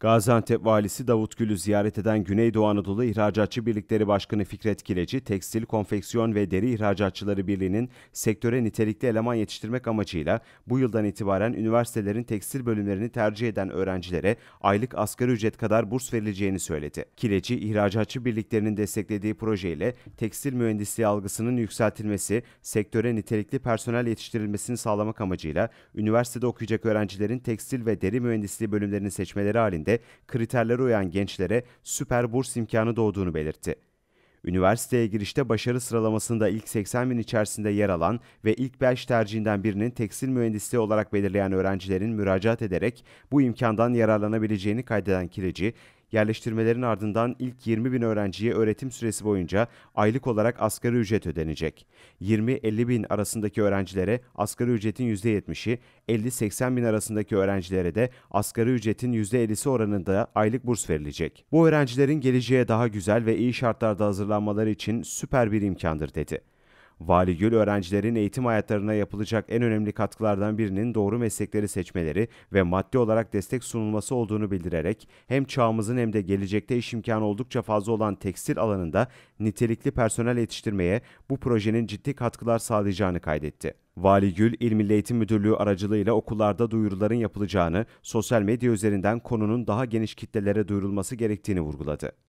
Gaziantep valisi Davut Gül'ü ziyaret eden Güneydoğu Anadolu İhracatçı Birlikleri Başkanı Fikret Kileci, Tekstil, Konfeksiyon ve Deri ihracatçıları Birliği'nin sektöre nitelikli eleman yetiştirmek amacıyla bu yıldan itibaren üniversitelerin tekstil bölümlerini tercih eden öğrencilere aylık asgari ücret kadar burs verileceğini söyledi. Kileci, ihracatçı Birliklerinin desteklediği projeyle tekstil mühendisliği algısının yükseltilmesi, sektöre nitelikli personel yetiştirilmesini sağlamak amacıyla üniversitede okuyacak öğrencilerin tekstil ve deri mühendisliği bölümlerini seçmeleri halinde döneminde kriterlere uyan gençlere süper burs imkanı doğduğunu belirtti. Üniversiteye girişte başarı sıralamasında ilk 80 bin içerisinde yer alan ve ilk 5 tercihinden birinin tekstil mühendisliği olarak belirleyen öğrencilerin müracaat ederek bu imkandan yararlanabileceğini kaydeden Kilici, Yerleştirmelerin ardından ilk 20 bin öğrenciye öğretim süresi boyunca aylık olarak asgari ücret ödenecek. 20-50 bin arasındaki öğrencilere asgari ücretin %70'i, 50-80 bin arasındaki öğrencilere de asgari ücretin %50'si oranında aylık burs verilecek. Bu öğrencilerin geleceğe daha güzel ve iyi şartlarda hazırlanmaları için süper bir imkandır dedi. Vali Gül öğrencilerin eğitim hayatlarına yapılacak en önemli katkılardan birinin doğru meslekleri seçmeleri ve maddi olarak destek sunulması olduğunu bildirerek hem çağımızın hem de gelecekte iş imkanı oldukça fazla olan tekstil alanında nitelikli personel yetiştirmeye bu projenin ciddi katkılar sağlayacağını kaydetti. Vali Gül, İl Milli Eğitim Müdürlüğü aracılığıyla okullarda duyuruların yapılacağını, sosyal medya üzerinden konunun daha geniş kitlelere duyurulması gerektiğini vurguladı.